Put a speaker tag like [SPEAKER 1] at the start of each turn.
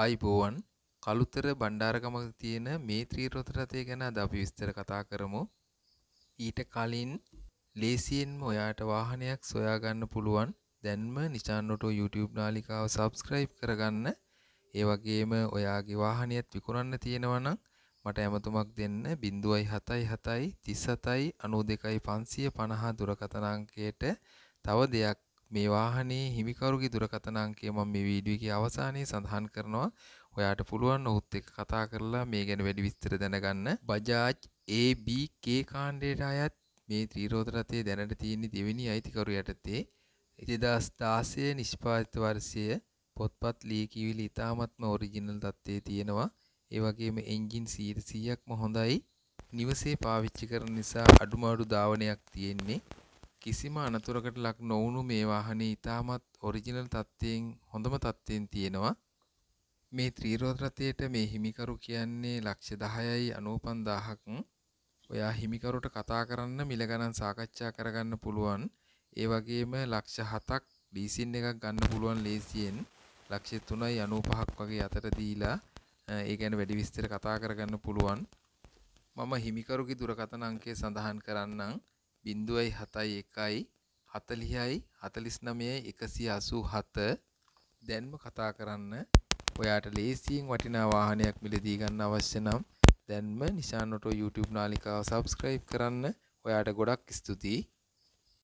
[SPEAKER 1] ආයිබෝවන් කළුතර බණ්ඩාරගමක තියෙන මේ ත්‍රීරොත රථය ගැන අද අපි විස්තර කතා කරමු. ඊට කලින් ලේසියෙන්ම ඔයාට වාහනයක් සොයාගන්න පුළුවන්. දැන්ම නිශාන් ඔටෝ YouTube නාලිකාව subscribe කරගන්න. ඒ වගේම ඔයාගේ වාහනයත් විකුණන්න තියෙනවා නම් මට ඇමතුමක් දෙන්න 077 37 92 550 දුරකථන අංකයට තව දෙයක් මේ වාහනේ හිමිකරුගේ දුරකථන අංකය මම මේ වීඩියෝ එකේ අවසානයේ සඳහන් කරනවා. ඔයාට පුළුවන් ඔහුත් එක්ක කතා කරලා මේ ගැන වැඩි විස්තර දැනගන්න. බජාජ් ABK කාණ්ඩයට අයත් මේ ත්‍රිරෝද රථයේ දැනට තියෙන දෙවෙනි අයිතිකරු යටතේ 2016 නිෂ්පාදිත වර්ෂයේ පොත්පත් ලීකිවිලි ඉතාමත්ම ඔරිජිනල් තත්ත්වයේ තියෙනවා. ඒ වගේම එන්ජින් 100%ක්ම හොඳයි. නිවසේ පාවිච්චි කරන නිසා අඩුමාඩු ධාවනයක් තියෙන්නේ. කිසිම අනතුරකට ලක් නොවුණු මේ වාහනේ ඉතාමත් ඔරිජිනල් තත්ත්වයෙන් හොඳම තත්ත්වයෙන් තියෙනවා. මේ ත්‍රීරෝද රථයට මේ හිමිකරු කියන්නේ ලක්ෂ 10යි 95000ක්. ඔයා හිමිකරුට කතා කරන්න මිල ගණන් සාකච්ඡා කරගන්න පුළුවන්. ඒ වගේම ලක්ෂ 7ක් ලීසින් එකක් ගන්න පුළුවන් ලේසියෙන්. ලක්ෂ 3යි 95ක් වගේ අතර දීලා ඒ ගැන වැඩි විස්තර කතා කරගන්න පුළුවන්. මම හිමිකරුගේ දුරකථන අංකය සඳහන් කරන්නම් 0900 බිින්දුවයි හතයි එකයි හතලිහයි හතලිස් නමයයි එකසි අසු හත දැන්ම කතා කරන්න ඔයාට ලේසියෙන් වටිනා වාහනයක් මිලදී ගන්න අවශ්‍ය නම් දැන්ම නිසානොට YouTube නාලිකාව සබස්ක්‍රයිබ් කරන්න ඔයාට ගොඩක් ස්තුතියි